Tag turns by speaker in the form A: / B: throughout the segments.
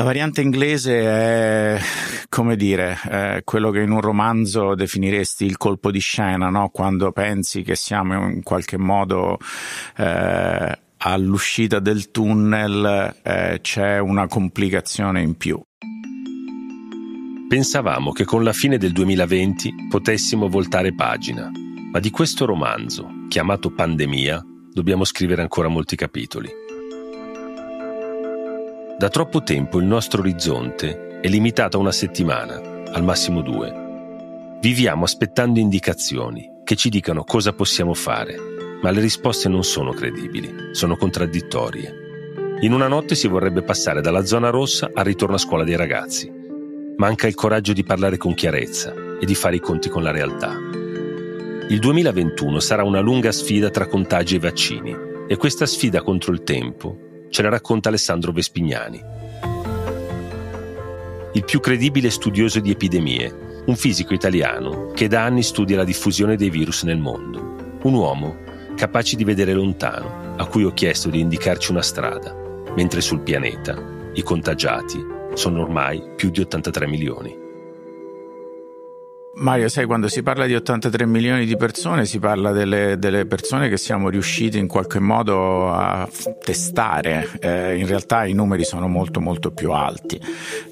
A: La variante inglese è, come dire, è quello che in un romanzo definiresti il colpo di scena, no? quando pensi che siamo in qualche modo eh, all'uscita del tunnel, eh, c'è una complicazione in più. Pensavamo che con la fine del
B: 2020 potessimo voltare pagina, ma di questo romanzo, chiamato Pandemia, dobbiamo scrivere ancora molti capitoli. Da troppo tempo il nostro orizzonte è limitato a una settimana, al massimo due. Viviamo aspettando indicazioni che ci dicano cosa possiamo fare, ma le risposte non sono credibili, sono contraddittorie. In una notte si vorrebbe passare dalla zona rossa al ritorno a scuola dei ragazzi. Manca il coraggio di parlare con chiarezza e di fare i conti con la realtà. Il 2021 sarà una lunga sfida tra contagi e vaccini e questa sfida contro il tempo Ce la racconta Alessandro Vespignani. Il più credibile studioso di epidemie, un fisico italiano che da anni studia la diffusione dei virus nel mondo. Un uomo capace di vedere lontano, a cui ho chiesto di indicarci una strada, mentre sul pianeta i contagiati sono ormai più di 83 milioni.
A: Mario, sai, quando si parla di 83 milioni di persone, si parla delle, delle persone che siamo riusciti in qualche modo a testare. Eh, in realtà i numeri sono molto molto più alti.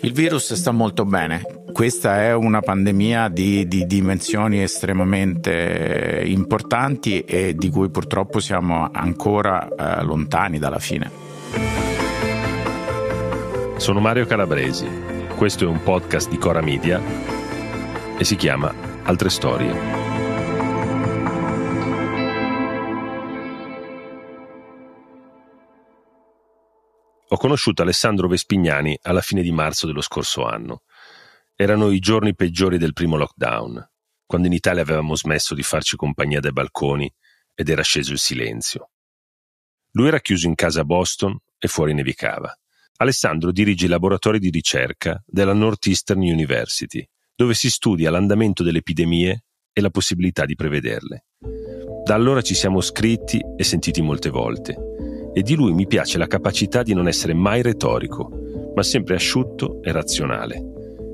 A: Il virus sta molto bene. Questa è una pandemia di, di dimensioni estremamente importanti e di cui purtroppo siamo ancora eh, lontani dalla fine.
B: Sono Mario Calabresi. Questo è un podcast di Cora Media e si chiama Altre Storie. Ho conosciuto Alessandro Vespignani alla fine di marzo dello scorso anno. Erano i giorni peggiori del primo lockdown, quando in Italia avevamo smesso di farci compagnia dai balconi ed era sceso il silenzio. Lui era chiuso in casa a Boston e fuori nevicava. Alessandro dirige i laboratori di ricerca della Northeastern University, dove si studia l'andamento delle epidemie e la possibilità di prevederle. Da allora ci siamo scritti e sentiti molte volte e di lui mi piace la capacità di non essere mai retorico, ma sempre asciutto e razionale.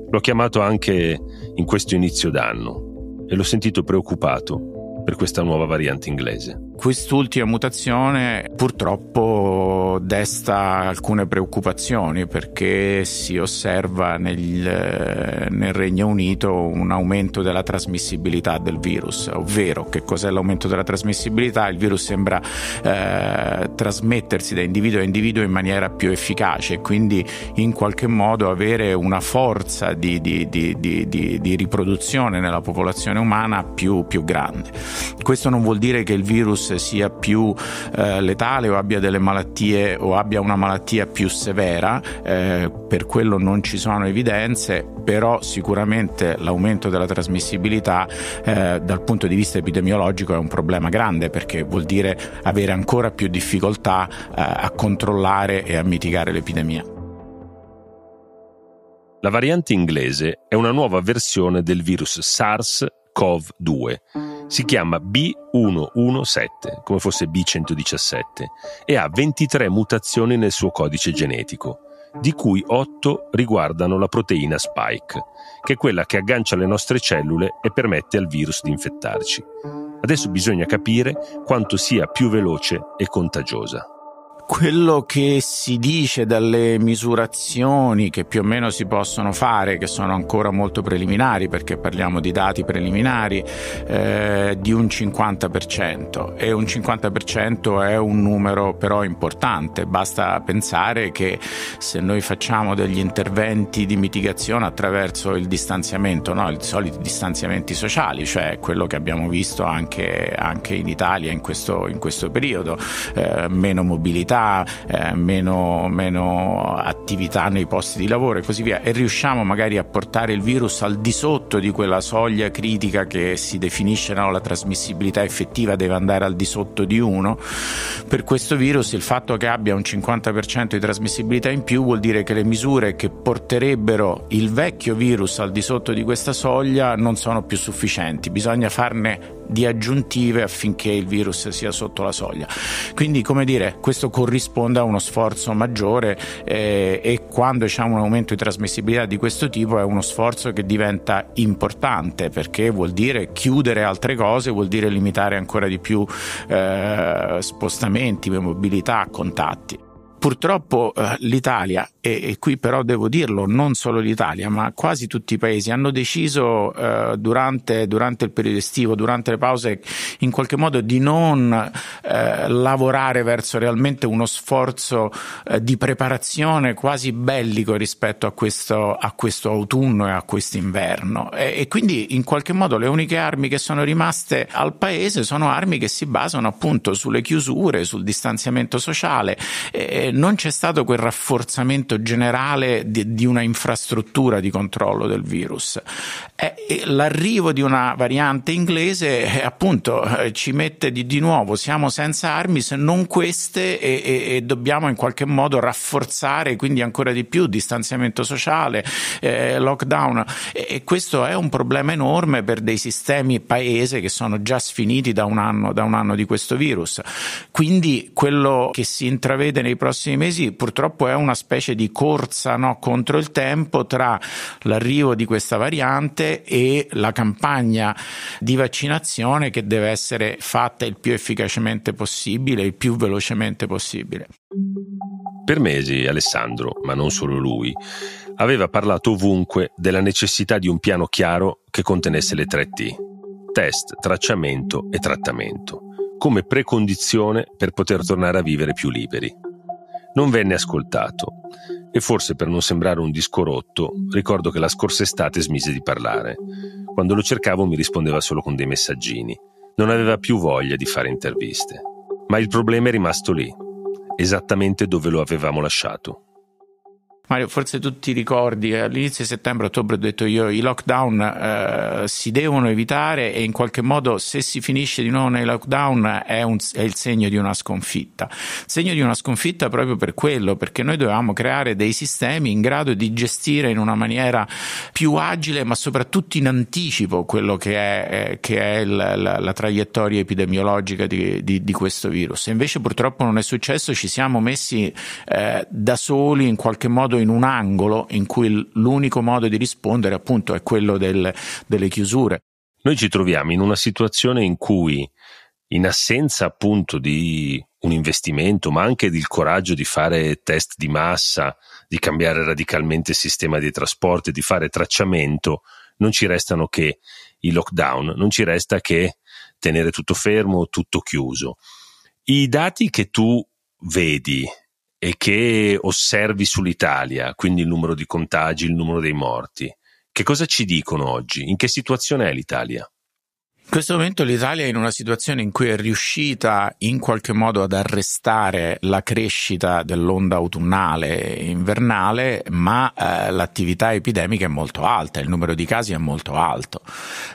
B: L'ho chiamato anche in questo inizio d'anno e l'ho sentito preoccupato per questa nuova variante inglese.
A: Quest'ultima mutazione purtroppo desta alcune preoccupazioni perché si osserva nel, nel, Regno Unito un aumento della trasmissibilità del virus, ovvero che cos'è l'aumento della trasmissibilità? Il virus sembra eh, trasmettersi da individuo a individuo in maniera più efficace, quindi in qualche modo avere una forza di, di, di, di riproduzione nella popolazione umana più, più grande. Questo non vuol dire che il virus virus sia più eh, letale o abbia delle malattie o abbia una malattia più severa, eh, per quello non ci sono evidenze, però sicuramente l'aumento della trasmissibilità eh, dal punto di vista epidemiologico è un problema grande perché vuol dire avere ancora più difficoltà eh, a controllare e a mitigare l'epidemia. La variante inglese è una nuova versione del virus
B: SARS-CoV-2 si chiama B117, come fosse B117, e ha 23 mutazioni nel suo codice genetico, di cui 8 riguardano la proteina spike, che è quella che aggancia le nostre cellule e permette al virus di infettarci. Adesso bisogna capire quanto sia più veloce e contagiosa
A: quello che si dice dalle misurazioni che più o meno si possono fare, che sono ancora molto preliminari perché parliamo di dati preliminari, eh, di un 50% e un 50% è un numero però importante, basta pensare che se noi facciamo degli interventi di mitigazione attraverso il distanziamento, no? i soliti distanziamenti sociali, cioè quello che abbiamo visto anche, anche in Italia in questo, in questo periodo, eh, meno mobilità, mobilità, eh, meno, meno attività nei posti di lavoro e così via, e riusciamo magari a portare il virus al di sotto di quella soglia critica che si definisce no, la trasmissibilità effettiva deve andare al di sotto di uno, per questo virus il fatto che abbia un 50% di trasmissibilità in più vuol dire che le misure che porterebbero il vecchio virus al di sotto di questa soglia non sono più sufficienti, bisogna farne di aggiuntive affinché il virus sia sotto la soglia. Quindi, come dire, questo corrisponde a uno sforzo maggiore eh, e quando c'è diciamo, un aumento di trasmissibilità di questo tipo è uno sforzo che diventa importante perché vuol dire chiudere altre cose, vuol dire limitare ancora di più eh, spostamenti, mobilità, contatti. Purtroppo eh, l'Italia, e, e, qui però devo dirlo, non solo l'Italia, ma quasi tutti i paesi hanno deciso eh, durante, durante, il periodo estivo, durante le pause, in qualche modo di non eh, lavorare verso realmente uno sforzo eh, di preparazione quasi bellico rispetto a questo, a questo autunno e a quest'inverno. E, e quindi in qualche modo le uniche armi che sono rimaste al paese sono armi che si basano appunto sulle chiusure, sul distanziamento sociale. E, non c'è stato quel rafforzamento generale di, di una infrastruttura di controllo del virus. Eh, l'arrivo di una variante inglese eh, appunto eh, ci mette di, di, nuovo, siamo senza armi se non queste e, e, e, dobbiamo in qualche modo rafforzare quindi ancora di più distanziamento sociale, eh, lockdown e, e, questo è un problema enorme per dei sistemi paese che sono già sfiniti da un anno, da un anno di questo virus. Quindi quello che si intravede nei prossimi prossimi mesi purtroppo è una specie di corsa no, contro il tempo tra l'arrivo di questa variante e la campagna di vaccinazione che deve essere fatta il più efficacemente possibile, il più velocemente possibile.
B: Per mesi Alessandro, ma non solo lui, aveva parlato ovunque della necessità di un piano chiaro che contenesse le tre T, test, tracciamento e trattamento, come precondizione per poter tornare a vivere più liberi non venne ascoltato e forse per non sembrare un disco rotto ricordo che la scorsa estate smise di parlare. Quando lo cercavo mi rispondeva solo con dei messaggini. Non aveva più voglia di fare interviste. Ma il problema è rimasto lì, esattamente dove lo avevamo lasciato.
A: Mario, forse tu ti ricordi, eh, all'inizio di settembre-ottobre ho detto io, i lockdown eh, si devono evitare e in qualche modo se si finisce di nuovo nei lockdown è, un, è il segno di una sconfitta. Segno di una sconfitta proprio per quello, perché noi dovevamo creare dei sistemi in grado di gestire in una maniera più agile, ma soprattutto in anticipo quello che è, eh, che è il, la, la, traiettoria epidemiologica di, di, di, questo virus. E invece purtroppo non è successo, ci siamo messi eh, da soli in qualche modo chiudo in un angolo in cui l'unico modo di rispondere appunto è quello del, delle chiusure.
B: Noi ci troviamo in una situazione in cui in assenza appunto di un investimento, ma anche del coraggio di fare test di massa, di cambiare radicalmente il sistema dei trasporti, di fare tracciamento, non ci restano che i lockdown, non ci resta che tenere tutto fermo, tutto chiuso. I dati che tu vedi e che osservi sull'Italia, quindi il numero di contagi, il numero dei morti, che cosa ci dicono oggi? In che situazione è l'Italia?
A: In questo momento l'Italia è in una situazione in cui è riuscita in qualche modo ad arrestare la crescita dell'onda autunnale e invernale, ma eh, l'attività epidemica è molto alta, il numero di casi è molto alto.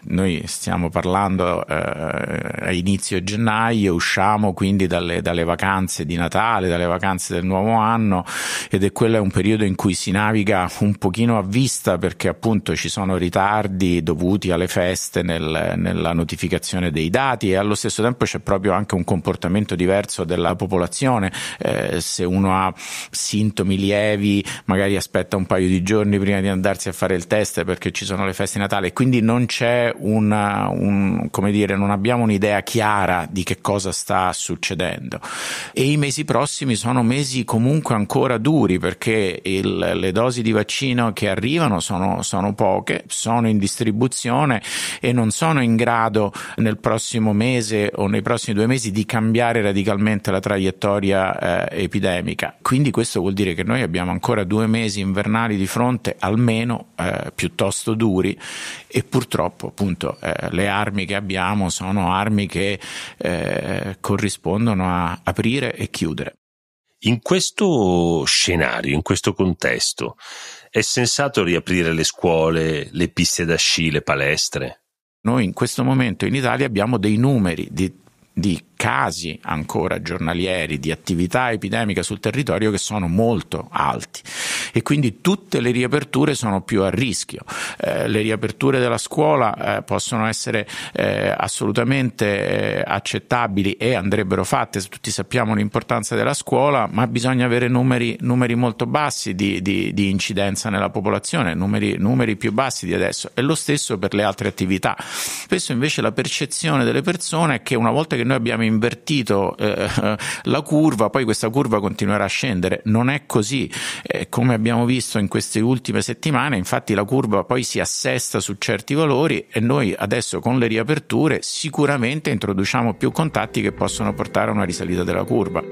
A: Noi stiamo parlando eh, a inizio gennaio, usciamo quindi dalle, dalle, vacanze di Natale, dalle vacanze del nuovo anno ed è quello un periodo in cui si naviga un pochino a vista perché appunto ci sono ritardi dovuti alle feste nel, nella notificazione dei dati e allo stesso tempo c'è proprio anche un comportamento diverso della popolazione. Eh, se uno ha sintomi lievi, magari aspetta un paio di giorni prima di andarsi a fare il test perché ci sono le feste di Natale, quindi non c'è una, un, come dire, non abbiamo un'idea chiara di che cosa sta succedendo. E i mesi prossimi sono mesi comunque ancora duri perché il, le dosi di vaccino che arrivano sono, sono poche, sono in distribuzione e non sono in grado grado nel prossimo mese o nei prossimi due mesi di cambiare radicalmente la traiettoria eh, epidemica. Quindi questo vuol dire che noi abbiamo ancora due mesi invernali di fronte, almeno eh, piuttosto duri, e purtroppo appunto eh, le armi che abbiamo sono armi che eh, corrispondono a aprire e chiudere.
B: In questo scenario, in questo contesto, è sensato riaprire le scuole, le piste da sci, le palestre?
A: Noi in questo momento in Italia abbiamo dei numeri di, di casi ancora giornalieri, di attività epidemica sul territorio che sono molto alti e quindi tutte le riaperture sono più a rischio. Eh, le riaperture della scuola eh, possono essere eh, assolutamente eh, accettabili e andrebbero fatte, tutti sappiamo l'importanza della scuola, ma bisogna avere numeri, numeri molto bassi di, di, di, incidenza nella popolazione, numeri, numeri più bassi di adesso È lo stesso per le altre attività. Spesso invece la percezione delle persone è che una volta che noi abbiamo invertito eh, la curva, poi questa curva continuerà a scendere. Non è così. Eh, come abbiamo visto in queste ultime settimane, infatti la curva poi si assesta su certi valori e noi adesso con le riaperture sicuramente introduciamo più contatti che possono portare a una risalita della curva.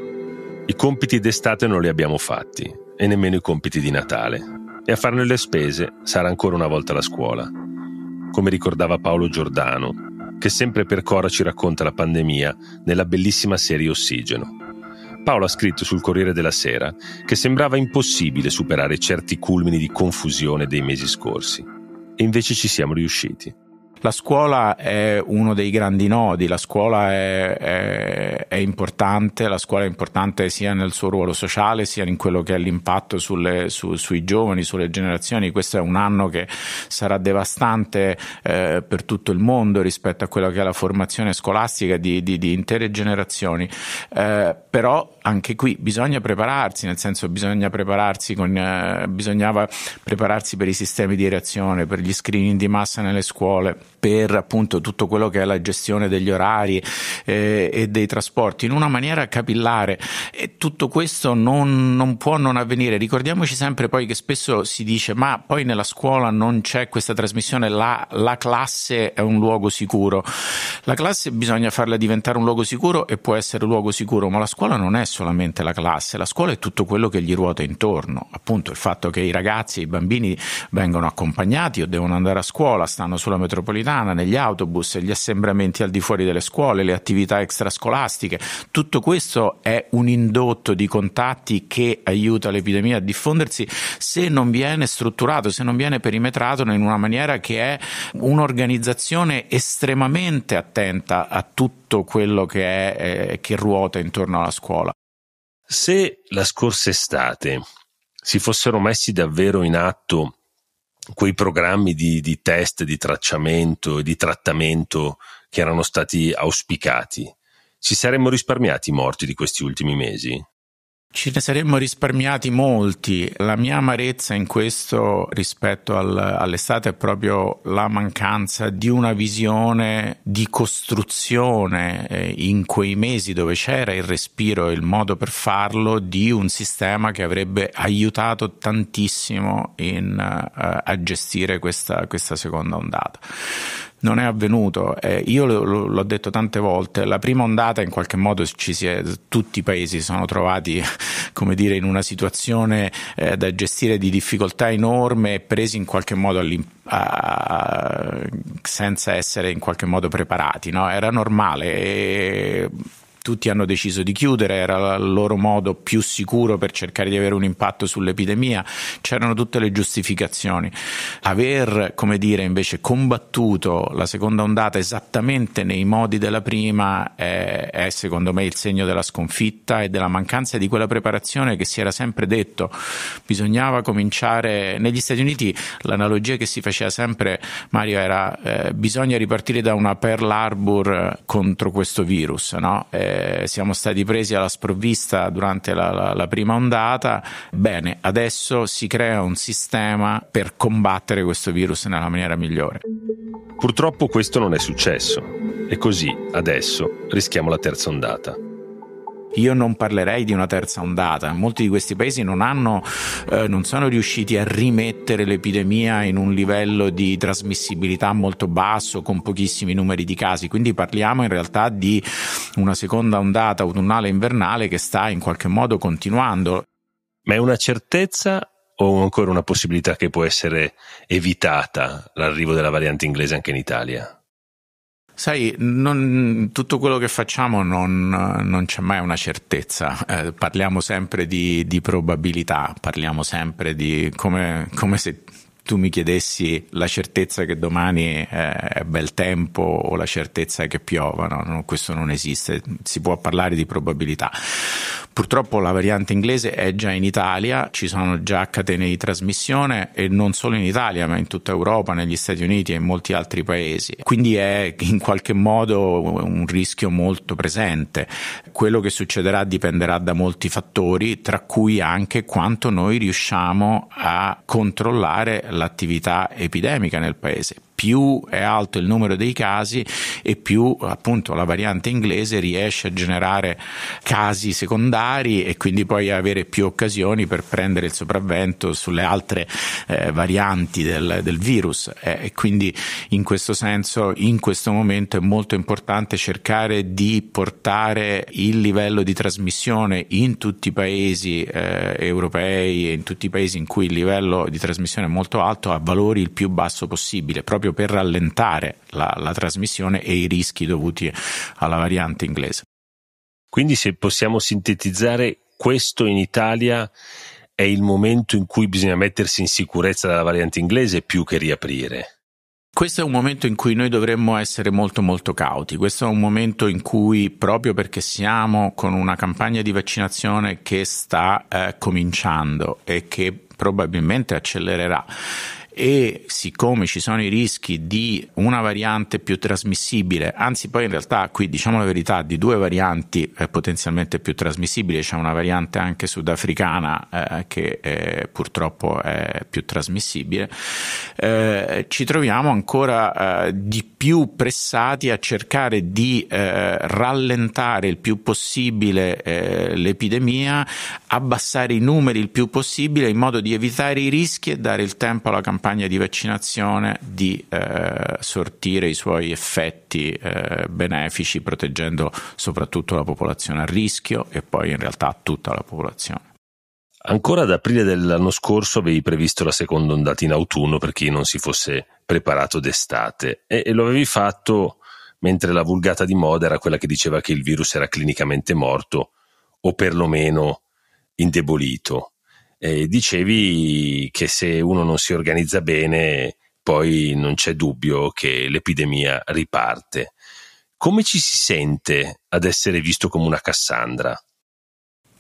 A: I compiti d'estate non li abbiamo fatti e nemmeno i compiti di Natale.
B: E a farne le spese sarà ancora una volta la scuola. Come ricordava Paolo Giordano, che sempre per Cora ci racconta la pandemia nella bellissima serie Ossigeno. Paolo ha scritto sul Corriere della Sera che sembrava impossibile superare certi culmini di confusione dei mesi scorsi. E invece ci siamo riusciti.
A: La scuola è uno dei grandi nodi, la scuola è, è, è, importante, la scuola è importante sia nel suo ruolo sociale sia in quello che è l'impatto sulle, su, sui giovani, sulle generazioni. Questo è un anno che sarà devastante eh, per tutto il mondo rispetto a quella che è la formazione scolastica di, di, di intere generazioni. Eh, però anche qui bisogna prepararsi, nel senso bisogna prepararsi con, eh, bisognava prepararsi per i sistemi di reazione, per gli screening di massa nelle scuole per appunto tutto quello che è la gestione degli orari eh, e dei trasporti in una maniera capillare e tutto questo non, non, può non avvenire. Ricordiamoci sempre poi che spesso si dice ma poi nella scuola non c'è questa trasmissione, la, la classe è un luogo sicuro. La classe bisogna farla diventare un luogo sicuro e può essere un luogo sicuro, ma la scuola non è solamente la classe, la scuola è tutto quello che gli ruota intorno, appunto il fatto che i ragazzi e i bambini vengono accompagnati o devono andare a scuola, stanno sulla metropolitana, veterana, negli autobus, gli assembramenti al di fuori delle scuole, le attività extrascolastiche. Tutto questo è un indotto di contatti che aiuta l'epidemia a diffondersi se non viene strutturato, se non viene perimetrato in una maniera che è un'organizzazione estremamente attenta a tutto quello che, è, eh, che ruota intorno alla scuola. Se la scorsa estate si fossero messi davvero
B: in atto quei programmi di, di test, di tracciamento e di trattamento che erano stati auspicati, ci saremmo risparmiati i morti di questi ultimi mesi?
A: Ce ne saremmo risparmiati molti. La mia amarezza in questo rispetto al, all'estate è proprio la mancanza di una visione di costruzione eh, in quei mesi dove c'era il respiro e il modo per farlo di un sistema che avrebbe aiutato tantissimo in, eh, a gestire questa, questa seconda ondata non è avvenuto. Eh, io lo, l'ho detto tante volte, la prima ondata in qualche modo è, tutti i paesi si sono trovati dire, in una situazione eh, da gestire di difficoltà enorme e presi in qualche modo a, senza essere in qualche modo preparati. No? Era normale. E tutti hanno deciso di chiudere, era il loro modo più sicuro per cercare di avere un impatto sull'epidemia, c'erano tutte le giustificazioni. Aver, come dire, invece combattuto la seconda ondata esattamente nei modi della prima è, eh, è secondo me il segno della sconfitta e della mancanza di quella preparazione che si era sempre detto. Bisognava cominciare negli Stati Uniti, l'analogia che si faceva sempre, Mario, era eh, bisogna ripartire da una Pearl Harbor contro questo virus, no? Eh, siamo stati presi alla sprovvista durante la, la, la prima ondata. Bene, adesso si crea un sistema per combattere questo virus nella maniera migliore. Purtroppo questo
B: non è successo e così adesso rischiamo la terza ondata.
A: Io non parlerei di una terza ondata, molti di questi paesi non, hanno, eh, non sono riusciti a rimettere l'epidemia in un livello di trasmissibilità molto basso, con pochissimi numeri di casi, quindi parliamo in realtà di una seconda ondata autunnale e invernale che sta in qualche modo continuando. Ma è una certezza o ancora una
B: possibilità che può essere evitata l'arrivo della variante inglese anche in Italia?
A: Sai, non, tutto quello che facciamo non, non c'è mai una certezza, eh, parliamo sempre di, di, probabilità, parliamo sempre di come, come se tu mi chiedessi la certezza che domani è bel tempo o la certezza che piova, no? No, questo non esiste, si può parlare di probabilità. Purtroppo la variante inglese è già in Italia, ci sono già catene di trasmissione e non solo in Italia, ma in tutta Europa, negli Stati Uniti e in molti altri paesi. Quindi è in qualche modo un rischio molto presente. Quello che succederà dipenderà da molti fattori, tra cui anche quanto noi riusciamo a controllare la l'attività epidemica nel paese più è alto il numero dei casi e più appunto la variante inglese riesce a generare casi secondari e quindi poi avere più occasioni per prendere il sopravvento sulle altre eh, varianti del, del virus eh, e quindi in questo senso in questo momento è molto importante cercare di portare il livello di trasmissione in tutti i paesi eh, europei e in tutti i paesi in cui il livello di trasmissione è molto alto a valori il più basso possibile proprio proprio per rallentare la, la trasmissione e i rischi dovuti alla variante inglese. Quindi se possiamo
B: sintetizzare questo in Italia è il momento in cui bisogna mettersi in sicurezza dalla variante inglese più che riaprire.
A: Questo è un momento in cui noi dovremmo essere molto molto cauti, questo è un momento in cui proprio perché siamo con una campagna di vaccinazione che sta eh, cominciando e che probabilmente accelererà e siccome ci sono i rischi di una variante più trasmissibile, anzi poi in realtà qui diciamo la verità di due varianti eh, potenzialmente più trasmissibili, c'è una variante anche sudafricana eh, che eh, purtroppo è più trasmissibile, eh, ci troviamo ancora eh, di più pressati a cercare di rallentare il più possibile l'epidemia, abbassare i numeri il più possibile in modo di evitare i rischi e dare il tempo alla campagna campagna di vaccinazione di eh, sortire i suoi effetti eh, benefici proteggendo soprattutto la popolazione a rischio e poi in realtà tutta la popolazione. Ancora ad aprile dell'anno scorso avevi previsto
B: la seconda ondata in autunno per chi non si fosse preparato d'estate e, e lo avevi fatto mentre la vulgata di moda era quella che diceva che il virus era clinicamente morto o perlomeno indebolito eh, dicevi che se uno non si organizza bene, poi non c'è dubbio che l'epidemia riparte. Come ci si sente ad essere visto come una Cassandra?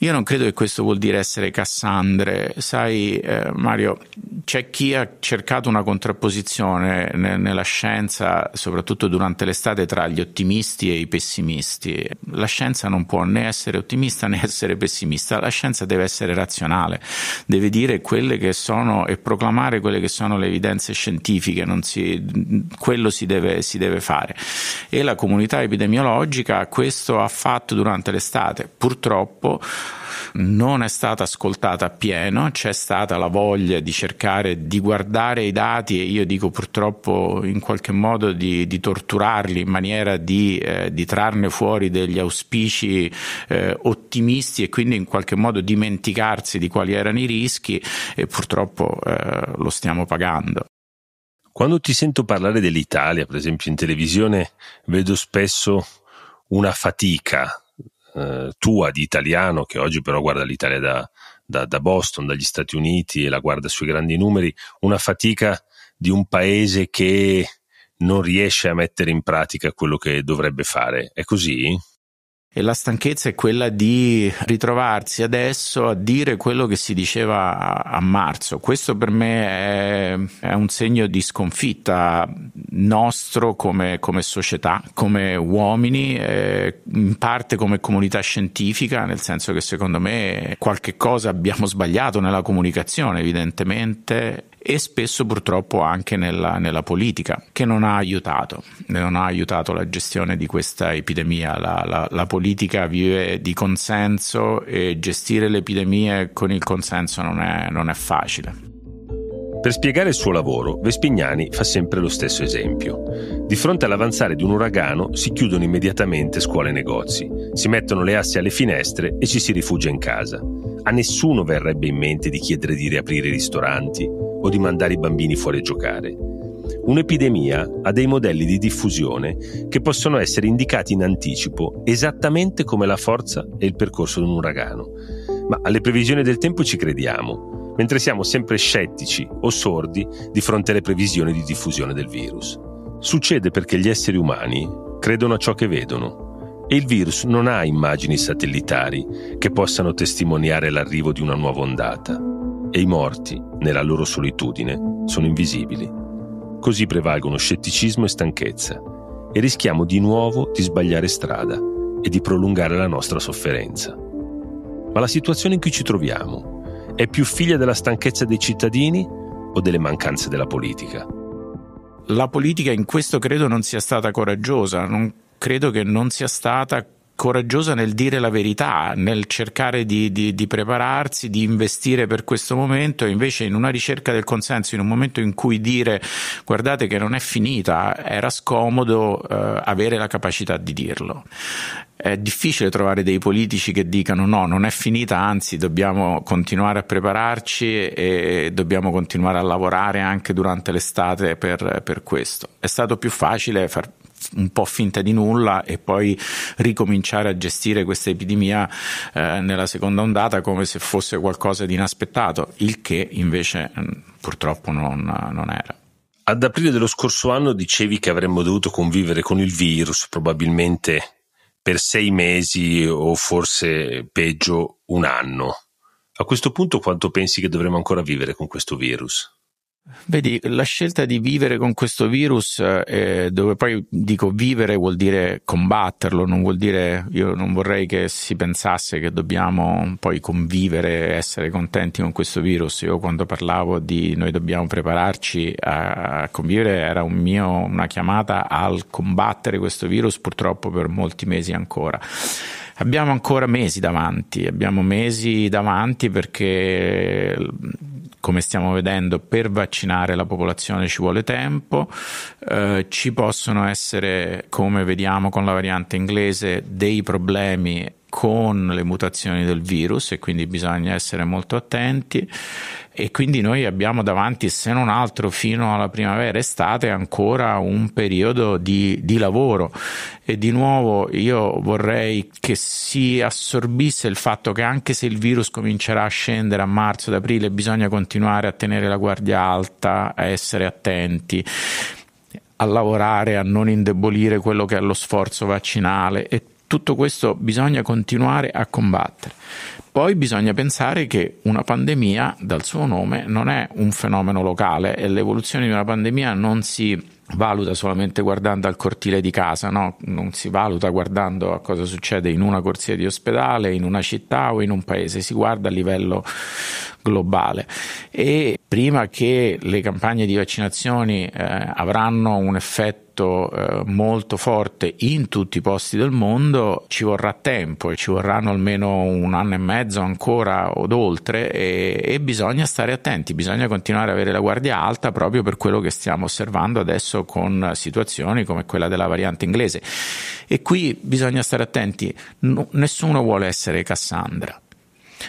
A: Io non credo che questo vuol dire essere Cassandre. Sai, eh, Mario, c'è chi ha cercato una contrapposizione ne- nella scienza, soprattutto durante l'estate, tra gli ottimisti e i pessimisti. La scienza non può né essere ottimista né essere pessimista. La scienza deve essere razionale, deve dire quelle che sono e proclamare quelle che sono le evidenze scientifiche. Si, quello si deve, si deve fare. E la comunità epidemiologica questo ha fatto durante l'estate. Purtroppo non è stata ascoltata appieno, c'è stata la voglia di cercare di guardare i dati e io dico purtroppo in qualche modo di, di torturarli in maniera di, eh, di, trarne fuori degli auspici eh, ottimisti e quindi in qualche modo dimenticarsi di quali erano i rischi e purtroppo eh, lo stiamo pagando. Quando ti sento parlare dell'Italia, per esempio in televisione,
B: vedo spesso una fatica eh, tua di italiano, che oggi però guarda l'Italia da, da, da, Boston, dagli Stati Uniti e la guarda sui grandi numeri, una fatica di un paese che non riesce a mettere in pratica quello che dovrebbe fare. È così?
A: E la stanchezza è quella di ritrovarsi adesso a dire quello che si diceva a marzo. Questo per me è, un segno di sconfitta nostro come, come società, come uomini, eh, in parte come comunità scientifica, nel senso che secondo me qualche cosa abbiamo sbagliato nella comunicazione evidentemente e spesso purtroppo anche nella, nella politica, che non ha aiutato, non ha aiutato la gestione di questa epidemia. La, la, la politica vive di consenso e gestire le epidemie con il consenso non è, non è facile. Per spiegare il suo lavoro, Vespignani fa sempre lo stesso esempio. Di fronte all'avanzare
B: di un uragano si chiudono immediatamente scuole e negozi, si mettono le assi alle finestre e ci si rifugia in casa. A nessuno verrebbe in mente di chiedere di riaprire i ristoranti o di mandare i bambini fuori a giocare. Un'epidemia ha dei modelli di diffusione che possono essere indicati in anticipo esattamente come la forza e il percorso di un uragano. Ma alle previsioni del tempo ci crediamo mentre siamo sempre scettici o sordi di fronte alle previsioni di diffusione del virus. Succede perché gli esseri umani credono a ciò che vedono e il virus non ha immagini satellitari che possano testimoniare l'arrivo di una nuova ondata e i morti, nella loro solitudine, sono invisibili. Così prevalgono scetticismo e stanchezza e rischiamo di nuovo di sbagliare strada e di prolungare la nostra sofferenza. Ma la situazione in cui ci troviamo è più figlia della stanchezza dei cittadini o delle mancanze della politica?
A: La politica in questo credo non sia stata coraggiosa, non, credo che non sia stata coraggiosa nel dire la verità, nel cercare di, di, di, prepararsi, di investire per questo momento, invece in una ricerca del consenso, in un momento in cui dire guardate che non è finita, era scomodo eh, avere la capacità di dirlo è difficile trovare dei politici che dicano no, non è finita, anzi dobbiamo continuare a prepararci e dobbiamo continuare a lavorare anche durante l'estate per, per questo. È stato più facile far un po' finta di nulla e poi ricominciare a gestire questa epidemia eh, nella seconda ondata come se fosse qualcosa di inaspettato, il che invece mm, purtroppo non, non era. Ad aprile dello scorso anno dicevi che avremmo dovuto convivere
B: con il virus probabilmente per sei mesi o forse peggio un anno. A questo punto quanto pensi che dovremmo ancora vivere con questo virus?
A: Vedi, la scelta di vivere con questo virus, eh, eh, dove poi dico vivere vuol dire combatterlo, non vuol dire, io non vorrei che si pensasse che dobbiamo poi convivere, essere contenti con questo virus. Io quando parlavo di noi dobbiamo prepararci a convivere era un mio, una chiamata al combattere questo virus purtroppo per molti mesi ancora. Abbiamo ancora mesi davanti, abbiamo mesi davanti perché come stiamo vedendo, per vaccinare la popolazione ci vuole tempo, eh, ci possono essere, come vediamo con la variante inglese, dei problemi con le mutazioni del virus e quindi bisogna essere molto attenti e quindi noi abbiamo davanti se non altro fino alla primavera estate ancora un periodo di, di lavoro e di nuovo io vorrei che si assorbisse il fatto che anche se il virus comincerà a scendere a marzo ed aprile bisogna continuare a tenere la guardia alta a essere attenti a lavorare, a non indebolire quello che è lo sforzo vaccinale e tutto questo bisogna continuare a combattere. Poi bisogna pensare che una pandemia, dal suo nome, non è un fenomeno locale e l'evoluzione di una pandemia non si valuta solamente guardando al cortile di casa, no? non si valuta guardando a cosa succede in una corsia di ospedale, in una città o in un paese, si guarda a livello globale e prima che le campagne di vaccinazioni eh, avranno un effetto eh, molto forte in tutti i posti del mondo ci vorrà tempo e ci vorranno almeno un anno e mezzo ancora o oltre e, e, bisogna stare attenti, bisogna continuare ad avere la guardia alta proprio per quello che stiamo osservando adesso con situazioni come quella della variante inglese e qui bisogna stare attenti, no, nessuno vuole essere Cassandra.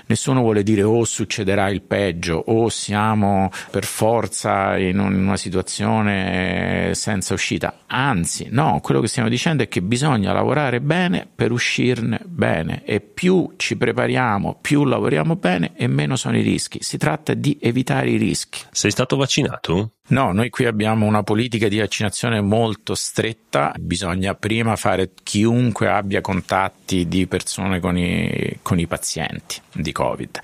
A: Nessuno vuole dire o oh, succederà il peggio o oh, siamo per forza in una situazione senza uscita. Anzi, no, quello che stiamo dicendo è che bisogna lavorare bene per uscirne bene e più ci prepariamo, più lavoriamo bene e meno sono i rischi. Si tratta di evitare i rischi. Sei stato vaccinato? No, noi qui abbiamo una politica di vaccinazione molto stretta, bisogna prima fare chiunque abbia contatti di persone con i, con i pazienti di Covid.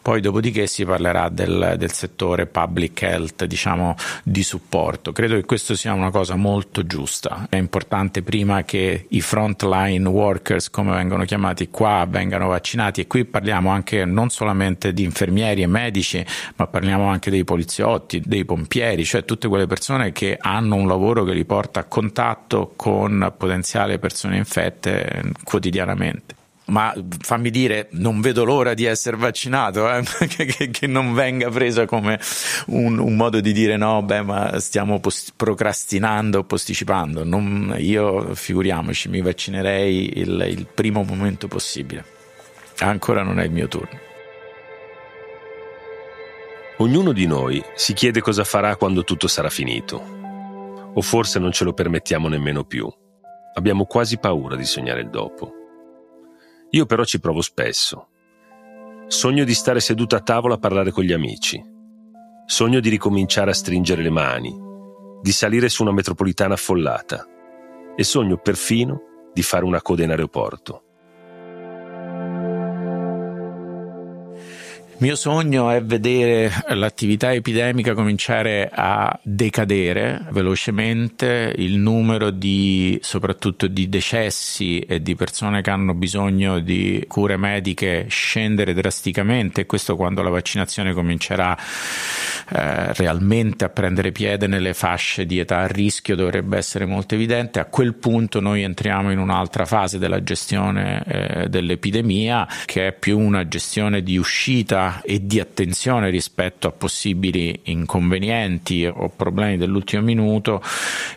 A: Poi dopodiché si parlerà del, del, settore public health, diciamo, di supporto. Credo che questa sia una cosa molto giusta. È importante prima che i frontline workers, come vengono chiamati qua, vengano vaccinati e qui parliamo anche non solamente di infermieri e medici, ma parliamo anche dei poliziotti, dei pompieri intermedi, cioè tutte quelle persone che hanno un lavoro che li porta a contatto con potenziali persone infette eh, quotidianamente ma fammi dire, non vedo l'ora di essere vaccinato, eh? che, che, non venga presa come un, un, modo di dire no, beh, ma stiamo post- procrastinando, posticipando. Non, io, figuriamoci, mi vaccinerei il, il primo momento possibile. Ancora non è il mio turno.
B: Ognuno di noi si chiede cosa farà quando tutto sarà finito. O forse non ce lo permettiamo nemmeno più. Abbiamo quasi paura di sognare il dopo. Io però ci provo spesso. Sogno di stare seduta a tavola a parlare con gli amici. Sogno di ricominciare a stringere le mani, di salire su una metropolitana affollata e sogno perfino di fare una coda in aeroporto.
A: mio sogno è vedere l'attività epidemica cominciare a decadere velocemente, il numero di soprattutto di decessi e di persone che hanno bisogno di cure mediche scendere drasticamente, questo quando la vaccinazione comincerà eh, realmente a prendere piede nelle fasce di età a rischio dovrebbe essere molto evidente, a quel punto noi entriamo in un'altra fase della gestione eh, dell'epidemia che è più una gestione di uscita e di attenzione rispetto a possibili inconvenienti o problemi dell'ultimo minuto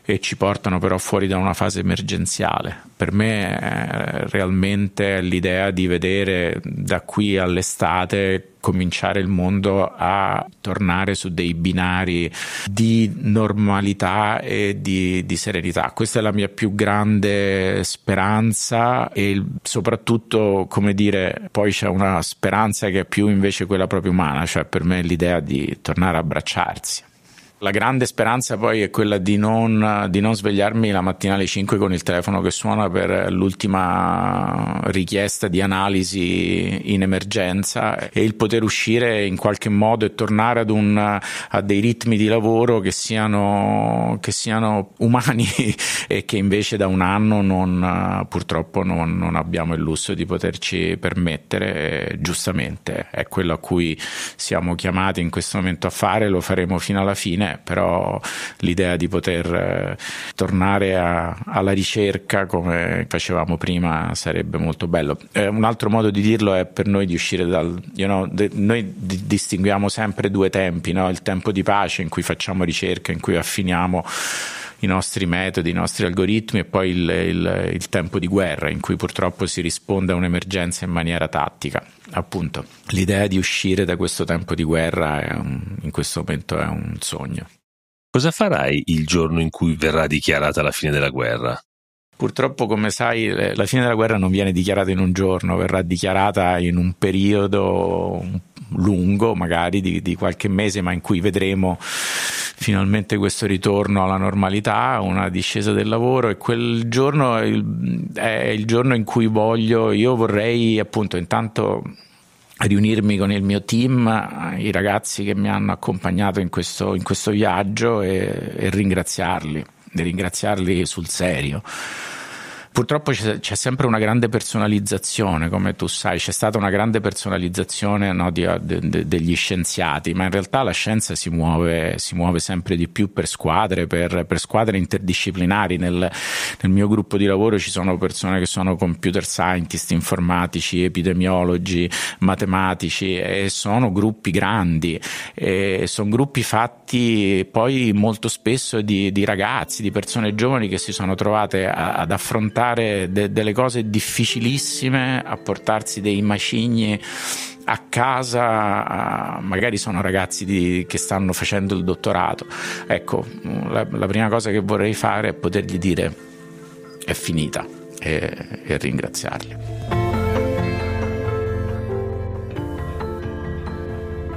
A: e ci portano però fuori da una fase emergenziale. Per me eh, realmente l'idea di vedere da qui all'estate cominciare il mondo a tornare su dei binari di normalità e di, di serenità. Questa è la mia più grande speranza e soprattutto, come dire, poi c'è una speranza che è più invece quella proprio umana, cioè per me l'idea di tornare a abbracciarsi. La grande speranza poi è quella di non, di non, svegliarmi la mattina alle 5 con il telefono che suona per l'ultima richiesta di analisi in emergenza e il poter uscire in qualche modo e tornare ad un, a dei ritmi di lavoro che siano, che siano umani e che invece da un anno non, purtroppo non, non abbiamo il lusso di poterci permettere, giustamente. È quello a cui siamo chiamati in questo momento a fare, lo faremo fino alla fine fine, però l'idea di poter eh, tornare a, alla ricerca come facevamo prima sarebbe molto bello. Eh, un altro modo di dirlo è per noi di uscire dal... You know, de, noi di, distinguiamo sempre due tempi, no? il tempo di pace in cui facciamo ricerca, in cui affiniamo i nostri metodi, i nostri algoritmi e poi il, il, il tempo di guerra in cui purtroppo si risponde a un'emergenza in maniera tattica. Appunto, l'idea di uscire da questo tempo di guerra un, in questo momento è un sogno. Cosa farai il giorno in cui verrà dichiarata la fine della guerra? Purtroppo, come sai, la fine della guerra non viene dichiarata in un giorno, verrà dichiarata in un periodo lungo, magari di, di qualche mese, ma in cui vedremo finalmente questo ritorno alla normalità, una discesa del lavoro e quel giorno è il giorno in cui voglio, io vorrei appunto intanto riunirmi con il mio team, i ragazzi che mi hanno accompagnato in questo, in questo viaggio e, e ringraziarli, ringraziarli sul serio. Purtroppo c'è, c'è, sempre una grande personalizzazione, come tu sai, c'è stata una grande personalizzazione no, di, de, de, degli scienziati, ma in realtà la scienza si muove, si muove sempre di più per squadre, per, per squadre interdisciplinari. Nel, nel, mio gruppo di lavoro ci sono persone che sono computer scientist, informatici, epidemiologi, matematici e sono gruppi grandi, sono gruppi fatti poi molto spesso di, di ragazzi, di persone giovani che si sono trovate a, ad affrontare portare de- delle cose difficilissime, a portarsi dei macigni a casa, magari sono ragazzi di... che stanno facendo il dottorato. Ecco, la, la prima cosa che vorrei fare è potergli dire è finita e, e ringraziarli.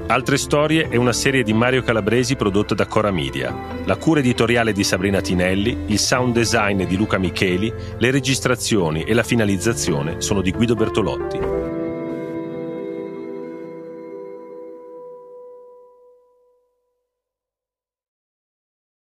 B: Altre storie è una serie di Mario Calabresi prodotta da Cora Media, la cura editoriale di Sabrina Tinelli, il sound design di Luca Micheli, le registrazioni e la finalizzazione sono di Guido Bertolotti.